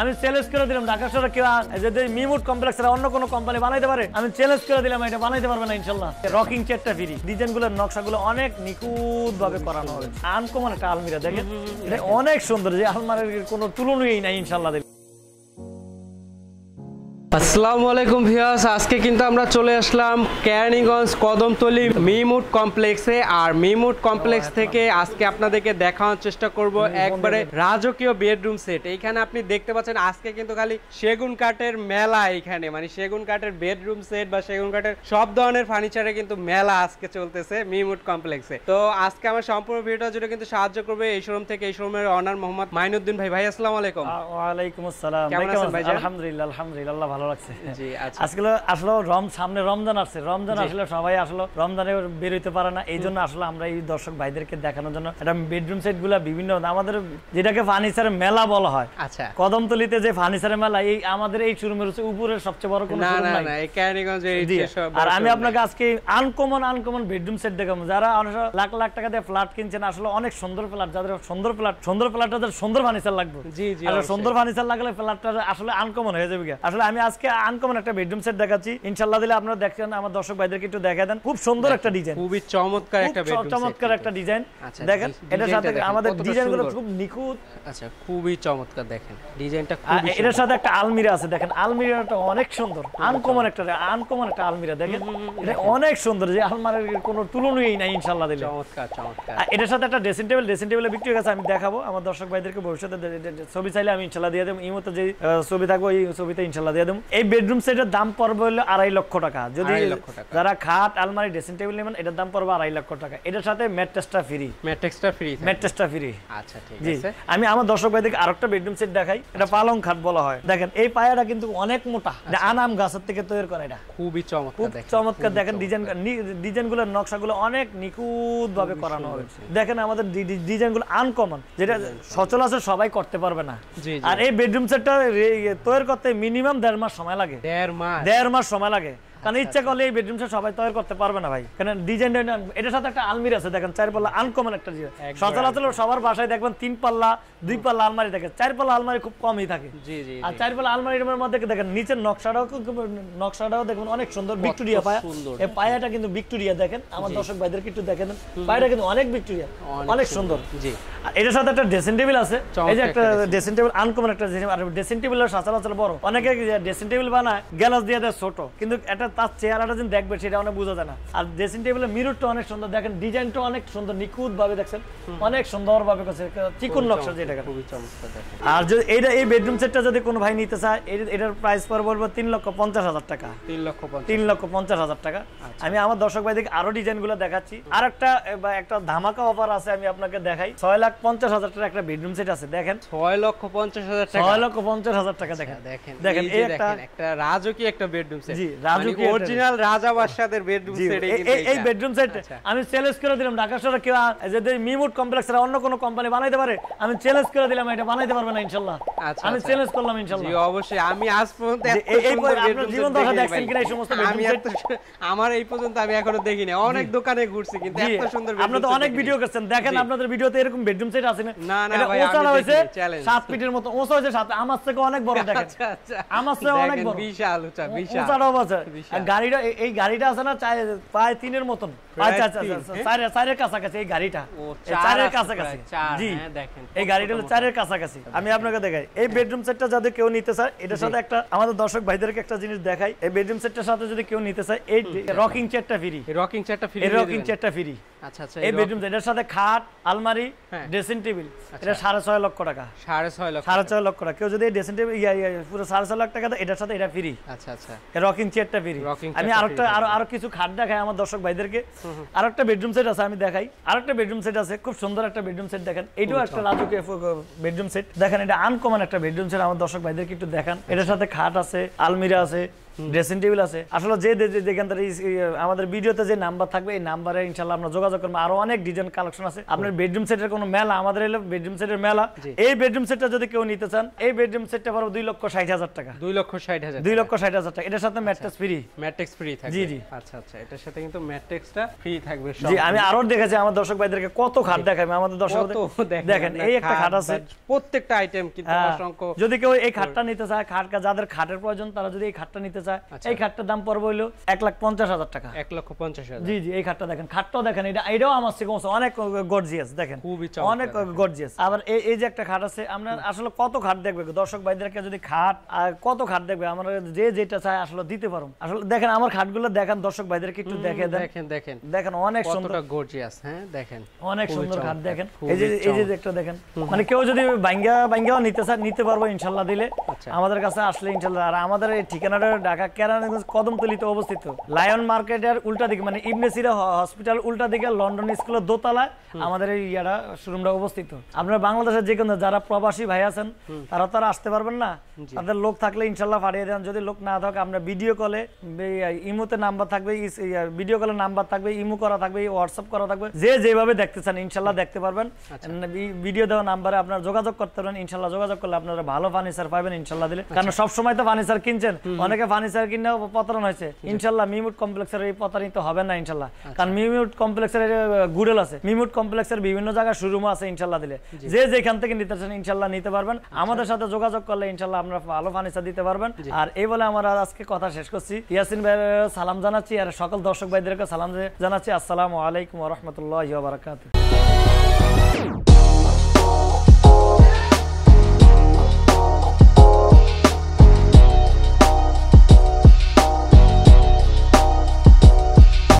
আমি চ্যালেঞ্জ করে দিলাম ঢাকা কেউ যদি মিমুট কমপ্লেক্স অন্য কোনো কোম্পানি বানাইতে পারে আমি চ্যালেঞ্জ করে দিলাম এটা বানাইতে পারবে না ইনশাল্লাহ রকিং চেয়ারটা ফিরি ডিজাইন গুলোর নকশাগুলো অনেক নিখুঁত ভাবে করানো হবে আনকমন একটা আলমিরা দেখেন এটা অনেক সুন্দর যে আলমারের কোনো তুলনীয় নাই ইনশাল্লাহ আসসালামু আলাইকুম ভিউয়ার্স আজকে কিন্তু আমরা চলে আসলাম কেরানীগঞ্জ কদমতলি মিমুট কমপ্লেক্সে আর মিমুট কমপ্লেক্স থেকে আজকে আপনাদেরকে দেখানোর চেষ্টা করব একবারে রাজকীয় বেডরুম সেট এইখানে আপনি দেখতে পাচ্ছেন আজকে কিন্তু খালি সেগুন কাঠের মেলা এইখানে মানে সেগুন কাঠের বেডরুম সেট বা সেগুন কাঠের সব ধরনের ফার্নিচারে কিন্তু মেলা আজকে চলতেছে মিমুট কমপ্লেক্সে তো আজকে আমার সম্পূর্ণ ভিডিওটা জুড়ে কিন্তু সাহায্য করবে এই শোরুম থেকে এই শোরুমের অনার মোহাম্মদ মাইনুদ্দিন ভাই ভাই আসসালামু আলাইকুম আলাইকুম আসসালাম আলহামদুলিল্লাহ আলহামদুলিল্লাহ ভালো আচ্ছা। সামনে রমজান রমজান আসলে সবাই রমজানে বেরোতে পারে না এই জন্য আসলে আমরা এই দর্শক ভাইদেরকে দেখানোর জন্য বেডরুম সেট বিভিন্ন আমাদের যেটাকে ফার্নিচার মেলা বলা হয় আচ্ছা কদমতলিতে যে ফার্নিচারের মেলা এই আমাদের এই শোরুমের হচ্ছে উপরের সবচেয়ে বড় কোনো আর আমি আপনাকে আজকে আনকমন আনকমন বেডরুম সেট দেখাবো যারা লাখ লাখ টাকা দিয়ে ফ্ল্যাট কিনছেন আসলে অনেক সুন্দর ফ্ল্যাট যাদের সুন্দর ফ্ল্যাট সুন্দর ফ্ল্যাটটা সুন্দর ফার্নিচার লাগবে জি জি সুন্দর ফার্নিচার লাগলে ফ্ল্যাটটা আসলে আনকমন হয়ে যাবে আসলে আমি আজ আজকে আনকমন একটা বেডরুম সেট দেখাচ্ছি ইনশাআল্লাহ দিলে আপনারা দেখেন আমার দর্শক ভাইদেরকে একটু দেখা দেন খুব সুন্দর একটা ডিজাইন খুবই চমৎকার একটা বেডরুম চমৎকার একটা ডিজাইন আচ্ছা, দেখেন এটার সাথে আমাদের ডিজাইন গুলো খুব নিখুঁত আচ্ছা খুবই চমৎকার দেখেন ডিজাইনটা খুবই এটার সাথে একটা আলমিরা আছে দেখেন আলমিরাটা অনেক সুন্দর আনকমন একটা আনকমন একটা আলমিরা দেখেন এটা অনেক সুন্দর যে আলমারির কোনো তুলনাই নাই ইনশাআল্লাহ দিলে চমৎকার চমৎকার এটার সাথে একটা ড্রেসিং টেবিল ড্রেসিং টেবিলে বিক্রি হয়ে গেছে আমি দেখাবো আমার দর্শক ভাইদেরকে ভবিষ্যতে ছবি চাইলে আমি ইনশাআল্লাহ দিয়ে দেব ইমোতে যে ছবি থাকবো এই ছবিতে ইনশাআল্লাহ দিয়ে দেব এই বেডরুম সেটের দাম পড়বে হলো আড়াই লক্ষ টাকা যদি যারা খাট আলমারি ড্রেসিং টেবিল নেবেন এটার দাম পড়বে আড়াই লক্ষ টাকা এটার সাথে ম্যাট্রেসটা ফ্রি ম্যাট্রেসটা ফ্রি ম্যাট্রেসটা ফ্রি আচ্ছা ঠিক আছে আমি আমার দর্শক ভাই ভাইদেরকে আরেকটা বেডরুম সেট দেখাই এটা আচ্ছা। পালং খাট বলা হয় দেখেন এই পায়াটা কিন্তু অনেক মোটা আচ্ছা। এটা আনাম গাছের থেকে তৈরি করা এটা খুবই চমৎকার খুব চমৎকার দেখেন ডিজাইন ডিজাইনগুলো নকশাগুলো অনেক নিখুঁত ভাবে করানো হয়েছে দেখেন আমাদের ডিজাইনগুলো আনকমন যেটা সচলাচল সবাই করতে পারবে না আর এই বেডরুম সেটটা তৈরি করতে মিনিমাম দেড় মাস সময় লাগে দেড় মাস দেড় মাস সময় লাগে কারণ আচ্ছা, ইচ্ছা আচ্ছা। করলে এই বেডরুমটা সবাই তৈরি করতে পারবে না ভাই কারণ ডিজাইন এটার সাথে একটা আলমির আছে দেখেন চার পাল্লা আনকমন একটা জিনিস সচরাচর সবার বাসায় দেখবেন তিন পাল্লা দুই পাল্লা আলমারি থাকে চার পাল্লা আলমারি খুব কমই থাকে আর চার পাল্লা আলমারির মধ্যে দেখেন নিচের নকশাটাও নকশাটাও দেখবেন অনেক সুন্দর ভিক্টোরিয়া পায়া এই পায়াটা কিন্তু ভিক্টোরিয়া দেখেন আমার দর্শক ভাইদের একটু দেখেন পায়াটা কিন্তু অনেক ভিক্টোরিয়া অনেক সুন্দর জি আর এটার সাথে একটা ড্রেসিং টেবিল আছে এই যে একটা ড্রেসিং টেবিল আনকমন একটা জিনিস আর ড্রেসিং টেবিলের সচরাচর বড় অনেকে ড্রেসিং টেবিল বানায় গ্যালাস দিয়ে দেয় ছোট কিন্তু এটা তার চেহারাটা যদি দেখবে সেটা অনেক বোঝা যায় না আর ড্রেসিং টেবিলের মিরুরটা অনেক সুন্দর দেখেন ডিজাইনটা অনেক সুন্দর নিখুঁত ভাবে দেখছেন অনেক সুন্দর ভাবে করছে চিকন নকশা যেটা খুবই চমৎকার আর যদি এইটা এই বেডরুম সেটটা যদি কোনো ভাই নিতে চায় এটার প্রাইস পর বলবো তিন লক্ষ পঞ্চাশ হাজার টাকা তিন লক্ষ তিন লক্ষ পঞ্চাশ হাজার টাকা আচ্ছা। আমি আমার দর্শক ভাই দেখে আরো ডিজাইনগুলো দেখাচ্ছি আর একটা একটা ধামাকা অফার আছে আমি আপনাকে দেখাই ছয় লাখ পঞ্চাশ হাজার টাকা একটা বেডরুম সেট আছে দেখেন ছয় লক্ষ পঞ্চাশ হাজার ছয় লক্ষ পঞ্চাশ হাজার টাকা দেখেন আচ্ছা, দেখেন দেখেন এই একটা একটা রাজকীয় একটা বেডরুম সেট জি রাজকীয় মানে অরিজিনাল রাজা বাদশাদের বেডরুম সেট এই বেডরুম সেট আচ্ছা। আমি চ্যালেঞ্জ করে দিলাম ঢাকা শহরে কেউ যদি মিমুট কমপ্লেক্স অন্য কোনো কোম্পানি বানাইতে পারে আমি চ্যালেঞ্জ করে দিলাম এটা বানাইতে পারবে না আচ্ছা, আমি চ্যালেঞ্জ করলাম অবশ্যই আমি আজ পর্যন্ত এই জীবন দশা দেখছেন কিনা এই সমস্ত আমি আমার এই পর্যন্ত আমি এখনো দেখিনি অনেক দোকানে ঘুরছি কিন্তু এত সুন্দর আপনি তো অনেক ভিডিও করছেন দেখেন আপনাদের ভিডিওতে এরকম বেডরুম সেট আছে না না না ভাই হয়েছে ফিটের মতো ওসা হয়েছে আমার থেকে অনেক বড় আচ্ছা, দেখেন আমার থেকে অনেক বড় বিশাল বিশাল আচ্ছা। গাড়িটা এই গাড়িটা আছে না প্রায় তিনের মতন আচ্ছা, আচ্ছা, চারের কাছাকাছি এই গাড়িটা চারের কাছাকাছি জি হ্যাঁ, এই গাড়িটা হলো চারের কাছাকাছি আমি আপনাকে দেখাই এই বেডরুম হ্যাঁ। সেটটা যাদের কেউ নিতে চায় এটার সাথে একটা আমাদের দর্শক ভাইদেরকে একটা জিনিস দেখাই এই বেডরুম সেটটার সাথে যদি কেউ নিতে চায় এই রকিং চেয়ারটা ফ্রি রকিং চেয়ারটা ফ্রি রকিং চেয়ারটা ফ্রি খাট দেখাই আমার দর্শক ভাইদেরকে আরেকটা বেডরুম সেট আছে আমি দেখাই আরেকটা বেডরুম সেট আছে খুব সুন্দর একটা বেডরুম সেট দেখেন এটাও একটা রাজুক বেডরুম সেট দেখেন এটা আনকমন একটা বেডরুম সেট আমার দর্শক ভাইদেরকে একটু দেখান আচ্ছা। এটার সাথে খাট আছে আলমিরা আছে ড্রেসিং টেবিল আছে আসলে যে দেখেন থেকে আমাদের ভিডিওতে যে নাম্বার থাকবে এই নাম্বারে ইনশাল্লাহ আমরা যোগাযোগ করবো আরো অনেক ডিজাইন কালেকশন আছে আপনার বেডরুম সেটের কোনো মেলা আমাদের এলো বেডরুম সেটের মেলা এই বেডরুম সেটটা যদি কেউ নিতে চান এই বেডরুম সেটটা পড়বে দুই লক্ষ ষাট হাজার টাকা দুই লক্ষ ষাট হাজার দুই লক্ষ ষাট হাজার টাকা এটার সাথে ম্যাট্রেস ফ্রি ম্যাট্রেক্স ফ্রি থাকে জি জি আচ্ছা আচ্ছা এটার সাথে কিন্তু ম্যাট্রেক্সটা ফ্রি থাকবে জি আমি আরো দেখেছি আমার দর্শক ভাইদেরকে কত খাট দেখাবে আমাদের দর্শক দেখেন এই একটা খাট আছে প্রত্যেকটা আইটেম কিন্তু হ্যাঁ। অসংখ্য যদি কেউ এই খাটটা নিতে চায় খাট যাদের খাটের প্রয়োজন তারা যদি এই খাটটা নিতে দেখেন আমার অনেক খাট দেখেন দর্শক একটু দেখেন দেখেন অনেক সুন্দর হ্যাঁ, অনেক সুন্দর খাট দেখেন এই যে এই যে একটা দেখেন মানে কেউ যদি নিতে পারবো দিলে আচ্ছা। আমাদের কাছে আসলে ইনশাল্লাহ আর আমাদের এই ঠিকানাটা ঢাকা কেরানীগঞ্জ কদমতলিতে অবস্থিত লায়ন মার্কেটের উল্টা দিকে মানে ইবনে সিরা হসপিটাল উল্টা দিকে লন্ডন স্কুলের দোতলায় আমাদের এই ইয়াটা শোরুমটা অবস্থিত আপনার বাংলাদেশের যে কোনো যারা প্রবাসী ভাই আছেন তারা তো আসতে পারবেন না তাদের লোক থাকলে ইনশাল্লাহ পাঠিয়ে দেন যদি লোক না থাকে আমরা ভিডিও কলে ইমোতে নাম্বার থাকবে ভিডিও কলে নাম্বার থাকবে ইমো করা থাকবে হোয়াটসঅ্যাপ করা থাকবে যে যেভাবে দেখতে চান ইনশাল্লাহ দেখতে পারবেন ভিডিও আচ্ছা। দেওয়া নাম্বারে আপনার যোগাযোগ করতে পারবেন ইনশাল্লাহ যোগাযোগ করলে আপনারা ভালো ফার্নিচার পাবেন ইনশাল্লাহ দিলে আচ্ছা। কারণ সবসময় তো ফার্নিচার কিনছেন অনেকে ফার্নিচার ফার্নিচার কিনে পতন হয়েছে আচ্ছা। ইনশাল্লাহ মিমুট কমপ্লেক্সের এই প্রতারিত হবে না ইনশাল্লাহ আচ্ছা। কারণ মিমুট কমপ্লেক্সের গুডেল আছে মিমুট কমপ্লেক্সের বিভিন্ন জায়গায় শোরুম আছে ইনশাল্লাহ দিলে যে যেখান থেকে নিতে চান ইনশাল্লাহ নিতে পারবেন আচ্ছা। আমাদের সাথে যোগাযোগ করলে ইনশাল্লাহ আমরা ভালো ফার্নিচার দিতে পারবেন আর এই বলে আমরা আজকে কথা শেষ করছি ইয়াসিন ভাই সালাম জানাচ্ছি আর সকল দর্শক ভাইদেরকে সালাম জানাচ্ছি আসসালামু আলাইকুম রহমতুল্লাহ বারাকাতু